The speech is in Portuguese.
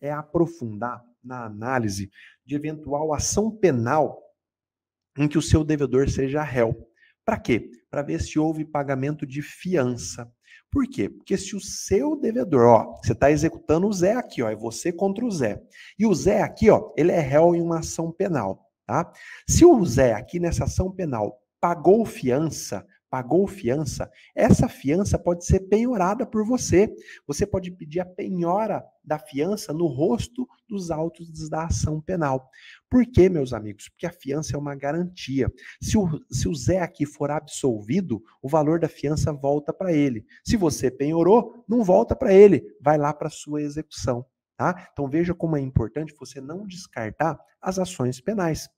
é aprofundar na análise de eventual ação penal em que o seu devedor seja réu. Para quê? Para ver se houve pagamento de fiança. Por quê? Porque se o seu devedor, ó, você está executando o Zé aqui, ó, é você contra o Zé. E o Zé aqui, ó, ele é réu em uma ação penal, tá? Se o Zé aqui nessa ação penal pagou fiança, pagou fiança, essa fiança pode ser penhorada por você. Você pode pedir a penhora da fiança no rosto dos autos da ação penal. Por quê, meus amigos? Porque a fiança é uma garantia. Se o, se o Zé aqui for absolvido, o valor da fiança volta para ele. Se você penhorou, não volta para ele, vai lá para sua execução. Tá? Então veja como é importante você não descartar as ações penais.